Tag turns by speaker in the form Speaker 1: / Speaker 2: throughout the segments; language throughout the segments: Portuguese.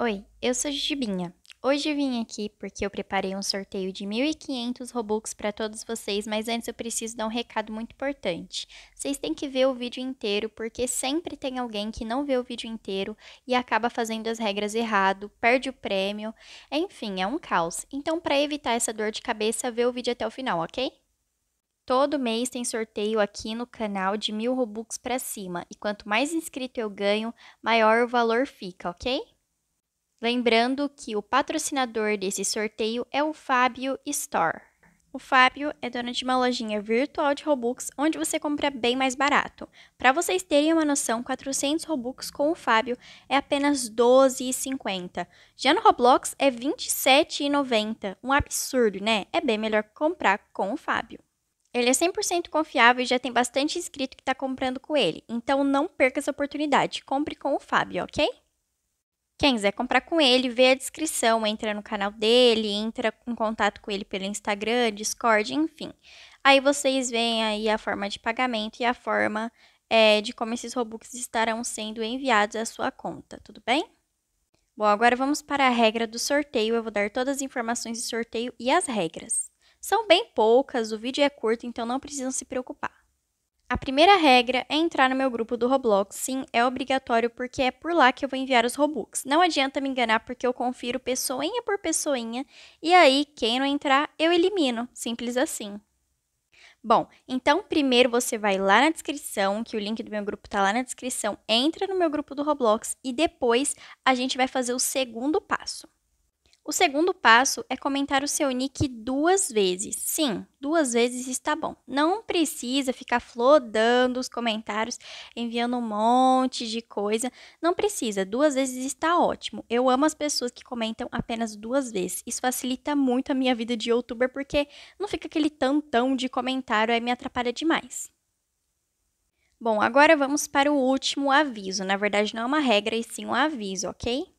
Speaker 1: Oi, eu sou Jibinha. Hoje vim aqui porque eu preparei um sorteio de 1.500 Robux para todos vocês, mas antes eu preciso dar um recado muito importante. Vocês têm que ver o vídeo inteiro, porque sempre tem alguém que não vê o vídeo inteiro e acaba fazendo as regras errado, perde o prêmio, enfim, é um caos. Então, para evitar essa dor de cabeça, vê o vídeo até o final, ok? Todo mês tem sorteio aqui no canal de mil Robux para cima, e quanto mais inscrito eu ganho, maior o valor fica, ok? Lembrando que o patrocinador desse sorteio é o Fábio Store. O Fábio é dono de uma lojinha virtual de Robux, onde você compra bem mais barato. Para vocês terem uma noção, 400 Robux com o Fábio é apenas 12,50. Já no Roblox é 27,90. Um absurdo, né? É bem melhor comprar com o Fábio. Ele é 100% confiável e já tem bastante inscrito que está comprando com ele. Então não perca essa oportunidade. Compre com o Fábio, ok? Quem quiser é comprar com ele, vê a descrição, entra no canal dele, entra em contato com ele pelo Instagram, Discord, enfim. Aí vocês veem aí a forma de pagamento e a forma é, de como esses Robux estarão sendo enviados à sua conta, tudo bem? Bom, agora vamos para a regra do sorteio. Eu vou dar todas as informações do sorteio e as regras. São bem poucas, o vídeo é curto, então não precisam se preocupar. A primeira regra é entrar no meu grupo do Roblox. Sim, é obrigatório porque é por lá que eu vou enviar os Robux. Não adianta me enganar porque eu confiro pessoinha por pessoinha e aí quem não entrar eu elimino, simples assim. Bom, então primeiro você vai lá na descrição, que o link do meu grupo tá lá na descrição, entra no meu grupo do Roblox e depois a gente vai fazer o segundo passo. O segundo passo é comentar o seu nick duas vezes. Sim, duas vezes está bom. Não precisa ficar flodando os comentários, enviando um monte de coisa. Não precisa, duas vezes está ótimo. Eu amo as pessoas que comentam apenas duas vezes. Isso facilita muito a minha vida de youtuber porque não fica aquele tantão de comentário aí me atrapalha demais. Bom, agora vamos para o último aviso. Na verdade, não é uma regra e sim um aviso, ok?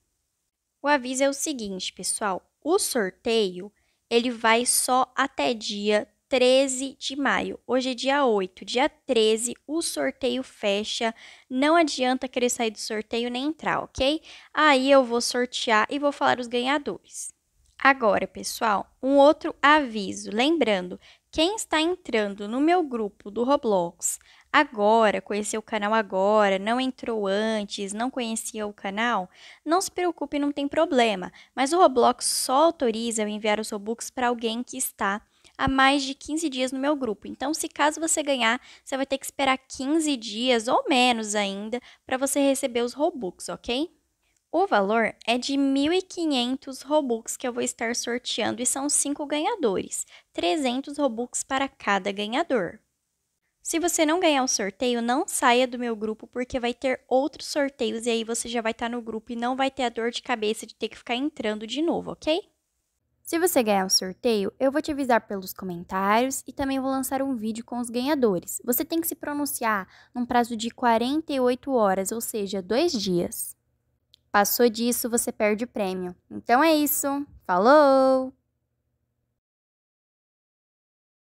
Speaker 1: O aviso é o seguinte, pessoal, o sorteio ele vai só até dia 13 de maio. Hoje é dia 8, dia 13, o sorteio fecha. Não adianta querer sair do sorteio nem entrar, ok? Aí eu vou sortear e vou falar os ganhadores. Agora, pessoal, um outro aviso. Lembrando, quem está entrando no meu grupo do Roblox agora, conheceu o canal agora, não entrou antes, não conhecia o canal, não se preocupe, não tem problema. Mas o Roblox só autoriza eu enviar os Robux para alguém que está há mais de 15 dias no meu grupo. Então, se caso você ganhar, você vai ter que esperar 15 dias ou menos ainda para você receber os Robux, ok? O valor é de 1.500 Robux que eu vou estar sorteando e são 5 ganhadores, 300 Robux para cada ganhador. Se você não ganhar o sorteio, não saia do meu grupo, porque vai ter outros sorteios e aí você já vai estar tá no grupo e não vai ter a dor de cabeça de ter que ficar entrando de novo, ok? Se você ganhar o sorteio, eu vou te avisar pelos comentários e também vou lançar um vídeo com os ganhadores. Você tem que se pronunciar num prazo de 48 horas, ou seja, dois dias. Passou disso, você perde o prêmio. Então é isso. Falou!